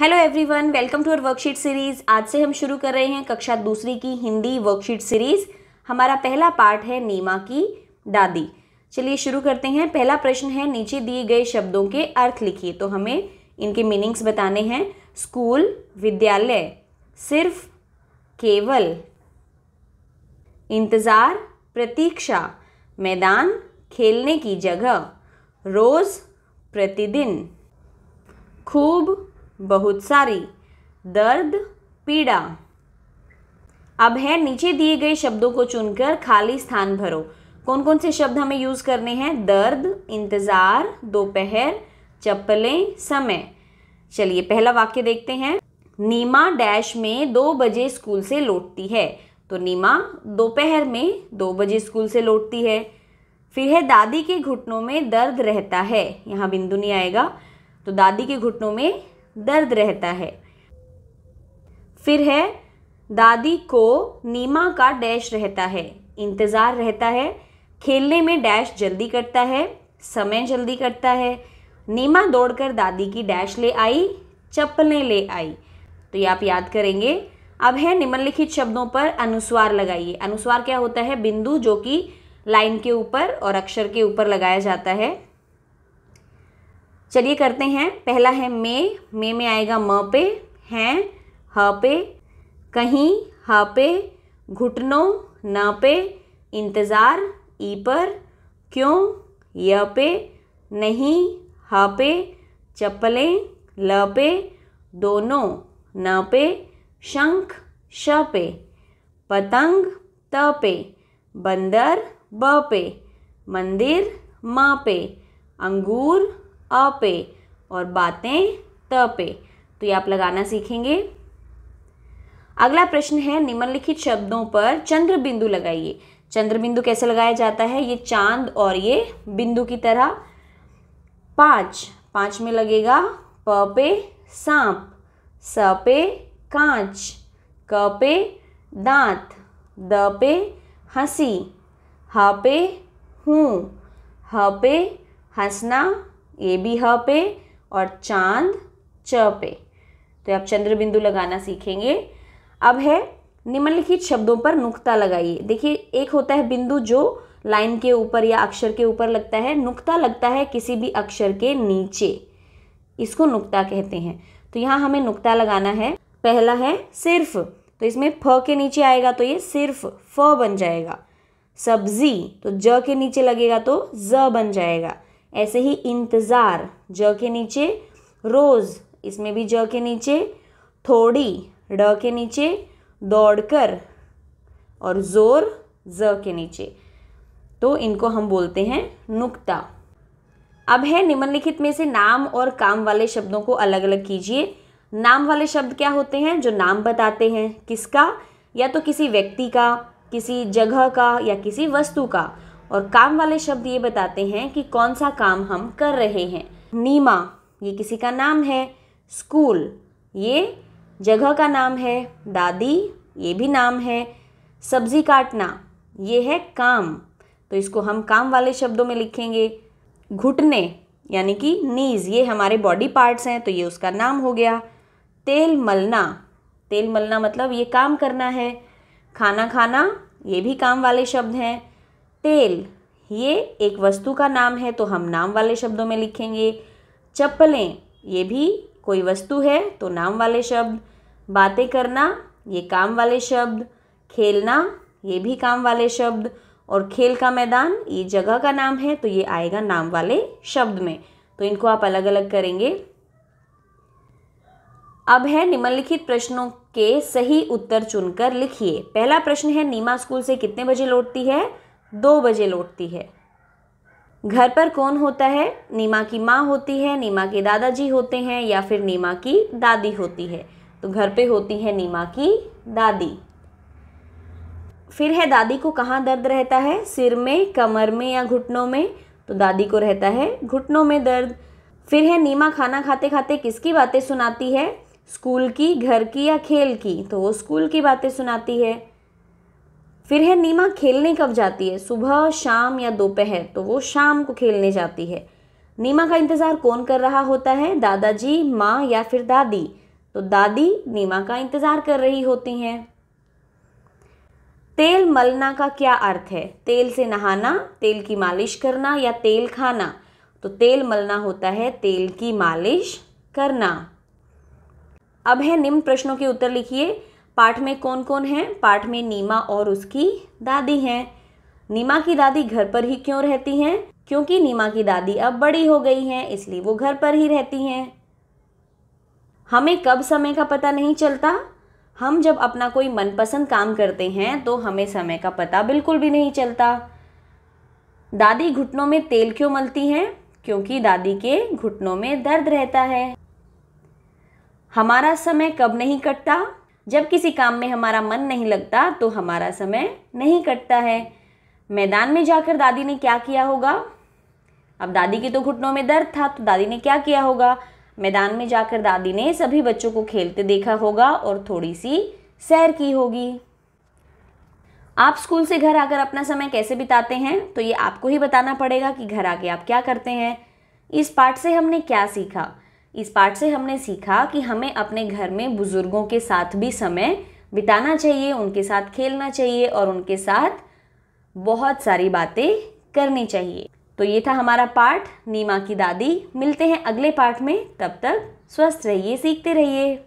hello everyone welcome to our worksheet series आज से हम शुरू कर रहे हैं कक्षा दूसरी की हिंदी वर्कशीट सीरीज़ हमारा पहला पार्ट है नीमा की दादी चलिए शुरू करते हैं पहला प्रश्न है नीचे दिए गए शब्दों के अर्थ लिखिए तो हमें इनके मीनिंग्स बताने हैं स्कूल विद्यालय सिर्फ केवल इंतज़ार प्रतीक्षा मैदान खेलने की जगह रोज़ प्रतिदिन खूब बहुत सारी दर्द पीड़ा अब है नीचे दिए गए शब्दों को चुनकर खाली स्थान भरो कौन कौन से शब्द हमें यूज़ करने हैं दर्द इंतज़ार दोपहर चप्पलें समय चलिए पहला वाक्य देखते हैं नीमा डैश में दो बजे स्कूल से लौटती है तो नीमा दोपहर में दो बजे स्कूल से लौटती है फिर है दादी के घुटनों में दर्द रहता है यहाँ बिंदु नहीं आएगा तो दादी के घुटनों में दर्द रहता है फिर है दादी को नीमा का डैश रहता है इंतज़ार रहता है खेलने में डैश जल्दी करता है समय जल्दी करता है नीमा दौड़कर दादी की डैश ले आई चप्पलें ले आई तो ये आप याद करेंगे अब है निम्नलिखित शब्दों पर अनुस्वार लगाइए अनुस्वार क्या होता है बिंदु जो कि लाइन के ऊपर और अक्षर के ऊपर लगाया जाता है चलिए करते हैं पहला है मे मे में आएगा म पे हैं ह पे कहीं ह पे घुटनों न पे इंतज़ार ई पर क्यों य पे नहीं ह पे चप्पलें ल पे दोनों न पे शंख श पे पतंग त पे बंदर ब पे मंदिर म पे अंगूर अ पे और बातें त पे तो ये आप लगाना सीखेंगे अगला प्रश्न है निम्नलिखित शब्दों पर चंद्र बिंदु लगाइए चंद्र बिंदु कैसे लगाया जाता है ये चांद और ये बिंदु की तरह पाँच पाँच में लगेगा प पे सांप स पे कांच क पे दांत द पे हंसी ह पे हूँ ह पे हंसना ए भी ह पे और चांद च पे तो आप चंद्र बिंदु लगाना सीखेंगे अब है निम्नलिखित शब्दों पर नुक्ता लगाइए देखिए एक होता है बिंदु जो लाइन के ऊपर या अक्षर के ऊपर लगता है नुक्ता लगता है किसी भी अक्षर के नीचे इसको नुक्ता कहते हैं तो यहाँ हमें नुक्ता लगाना है पहला है सिर्फ तो इसमें फ के नीचे आएगा तो ये सिर्फ फ बन जाएगा सब्जी तो ज के नीचे लगेगा तो ज बन जाएगा ऐसे ही इंतज़ार ज के नीचे रोज़ इसमें भी ज के नीचे थोड़ी ड के नीचे दौड़कर और ज़ोर ज के नीचे तो इनको हम बोलते हैं नुक्ता अब है निम्नलिखित में से नाम और काम वाले शब्दों को अलग अलग कीजिए नाम वाले शब्द क्या होते हैं जो नाम बताते हैं किसका या तो किसी व्यक्ति का किसी जगह का या किसी वस्तु का और काम वाले शब्द ये बताते हैं कि कौन सा काम हम कर रहे हैं नीमा ये किसी का नाम है स्कूल ये जगह का नाम है दादी ये भी नाम है सब्जी काटना ये है काम तो इसको हम काम वाले शब्दों में लिखेंगे घुटने यानी कि नीज़ ये हमारे बॉडी पार्ट्स हैं तो ये उसका नाम हो गया तेल मलना तेल मलना मतलब ये काम करना है खाना खाना ये भी काम वाले शब्द हैं तेल ये एक वस्तु का नाम है तो हम नाम वाले शब्दों में लिखेंगे चप्पलें ये भी कोई वस्तु है तो नाम वाले शब्द बातें करना ये काम वाले शब्द खेलना ये भी काम वाले शब्द और खेल का मैदान ये जगह का नाम है तो ये आएगा नाम वाले शब्द में तो इनको आप अलग अलग करेंगे अब है निम्नलिखित प्रश्नों के सही उत्तर चुनकर लिखिए पहला प्रश्न है नीमा स्कूल से कितने बजे लौटती है दो बजे लौटती है घर पर कौन होता है नीमा की माँ होती है नीमा के दादाजी होते हैं या फिर नीमा की दादी होती है तो घर पे होती है नीमा की दादी फिर है दादी को कहाँ दर्द रहता है सिर में कमर में या घुटनों में तो दादी को रहता है घुटनों में दर्द फिर है नीमा खाना खाते खाते किसकी बातें सुनाती है स्कूल की घर की या खेल की तो वो स्कूल की बातें सुनाती है फिर है नीमा खेलने कब जाती है सुबह शाम या दोपहर तो वो शाम को खेलने जाती है नीमा का इंतज़ार कौन कर रहा होता है दादाजी माँ या फिर दादी तो दादी नीमा का इंतज़ार कर रही होती हैं तेल मलना का क्या अर्थ है तेल से नहाना तेल की मालिश करना या तेल खाना तो तेल मलना होता है तेल की मालिश करना अब है निम्न प्रश्नों के उत्तर लिखिए पाठ में कौन कौन है पाठ में नीमा और उसकी दादी हैं नीमा की दादी घर पर ही क्यों रहती हैं क्योंकि नीमा की दादी अब बड़ी हो गई हैं इसलिए वो घर पर ही रहती हैं हमें कब समय का पता नहीं चलता हम जब अपना कोई मनपसंद काम करते हैं तो हमें समय का पता बिल्कुल भी नहीं चलता दादी घुटनों में तेल क्यों मलती हैं क्योंकि दादी के घुटनों में दर्द रहता है हमारा समय कब नहीं कटता जब किसी काम में हमारा मन नहीं लगता तो हमारा समय नहीं कटता है मैदान में जाकर दादी ने क्या किया होगा अब दादी के तो घुटनों में दर्द था तो दादी ने क्या किया होगा मैदान में जाकर दादी ने सभी बच्चों को खेलते देखा होगा और थोड़ी सी सैर की होगी आप स्कूल से घर आकर अपना समय कैसे बिताते हैं तो ये आपको ही बताना पड़ेगा कि घर आके आप क्या करते हैं इस पार्ट से हमने क्या सीखा इस पाठ से हमने सीखा कि हमें अपने घर में बुज़ुर्गों के साथ भी समय बिताना चाहिए उनके साथ खेलना चाहिए और उनके साथ बहुत सारी बातें करनी चाहिए तो ये था हमारा पाठ नीमा की दादी मिलते हैं अगले पाठ में तब तक स्वस्थ रहिए सीखते रहिए